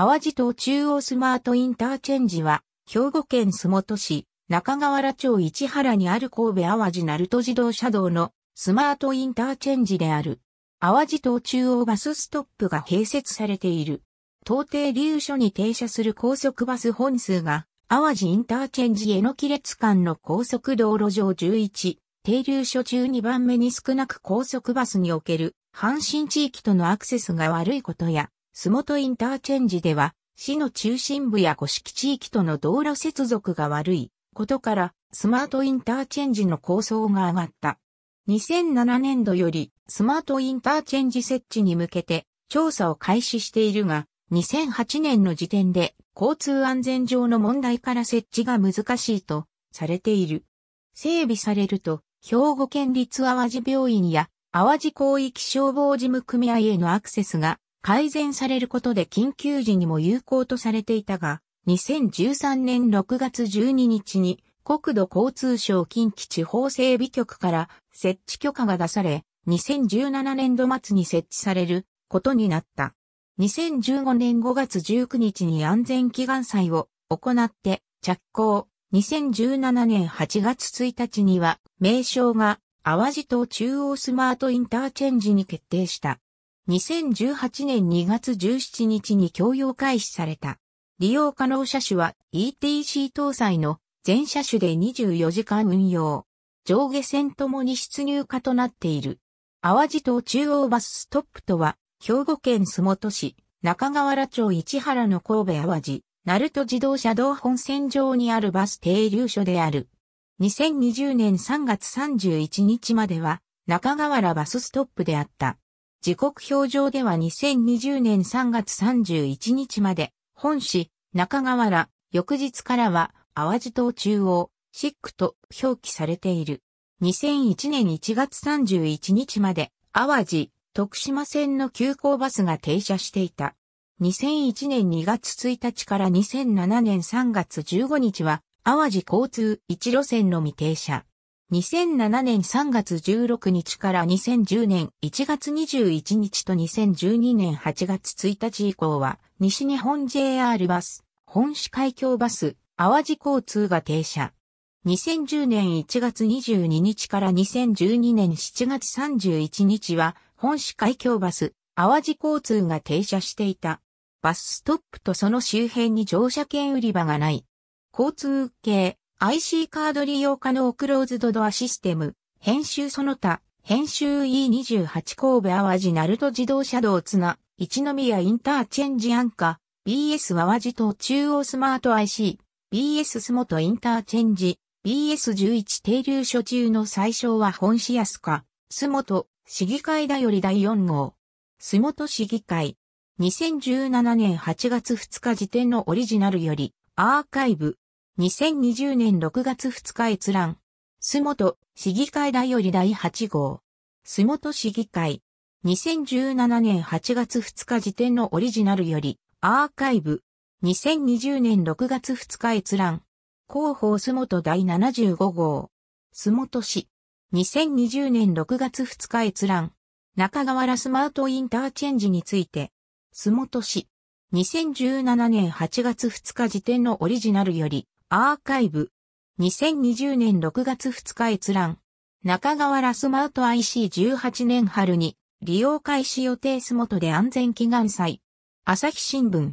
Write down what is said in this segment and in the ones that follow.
淡路島中央スマートインターチェンジは、兵庫県洲本市、中河原町市原にある神戸淡路鳴門自動車道のスマートインターチェンジである。淡路島中央バスストップが併設されている。到底留所に停車する高速バス本数が、淡路インターチェンジへの亀裂間の高速道路上11、停留所中2番目に少なく高速バスにおける、阪神地域とのアクセスが悪いことや、洲本インターチェンジでは、市の中心部や古式地域との道路接続が悪いことから、スマートインターチェンジの構想が上がった。2007年度よりスマートインターチェンジ設置に向けて調査を開始しているが、2008年の時点で交通安全上の問題から設置が難しいとされている。整備されると、兵庫県立淡路病院や淡路広域消防事務組合へのアクセスが改善されることで緊急時にも有効とされていたが、2013年6月12日に国土交通省近畿地方整備局から設置許可が出され、2017年度末に設置されることになった。2015年5月19日に安全祈願祭を行って着工。2017年8月1日には名称が淡路島中央スマートインターチェンジに決定した。2018年2月17日に供用開始された。利用可能車種は ETC 搭載の全車種で24時間運用。上下線ともに出入化となっている。淡路島中央バスストップとは、兵庫県洲本市、中河原町市原の神戸淡路、鳴門自動車道本線上にあるバス停留所である。2020年3月31日までは、中河原バスストップであった。時刻表上では2020年3月31日まで、本市、中川原、翌日からは、淡路島中央、シックと表記されている。2001年1月31日まで、淡路、徳島線の急行バスが停車していた。2001年2月1日から2007年3月15日は、淡路交通1路線のみ停車。2007年3月16日から2010年1月21日と2012年8月1日以降は、西日本 JR バス、本市海峡バス、淡路交通が停車。2010年1月22日から2012年7月31日は、本市海峡バス、淡路交通が停車していた。バスストップとその周辺に乗車券売り場がない。交通系、IC カード利用可能クローズドドアシステム、編集その他、編集 E28 神戸淡路鳴門自動車道綱、一宮インターチェンジ安価、BS 淡路島中央スマート IC、BS 洲本インターチェンジ、BS11 停留所中の最小は本市安価、洲本、市議会だより第4号。洲本市議会。2017年8月2日時点のオリジナルより、アーカイブ、2020年6月2日閲覧。洲本市議会だより第8号。洲本市議会。2017年8月2日時点のオリジナルより、アーカイブ。2020年6月2日閲覧。広報洲本第75号。洲本市。2020年6月2日閲覧。中川原スマートインターチェンジについて。洲本市。2017年8月2日時点のオリジナルより、アーカイブ。2020年6月2日閲覧。中川ラスマート IC18 年春に利用開始予定スモトで安全祈願祭。朝日新聞。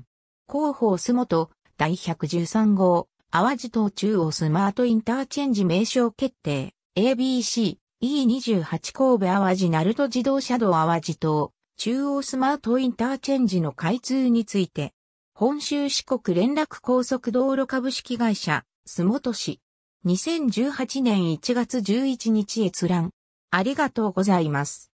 広報スモト第113号。淡路島中央スマートインターチェンジ名称決定。ABC E28 神戸淡路鳴門自動車道淡路島中央スマートインターチェンジの開通について。本州四国連絡高速道路株式会社、洲本市。2018年1月11日閲覧。ありがとうございます。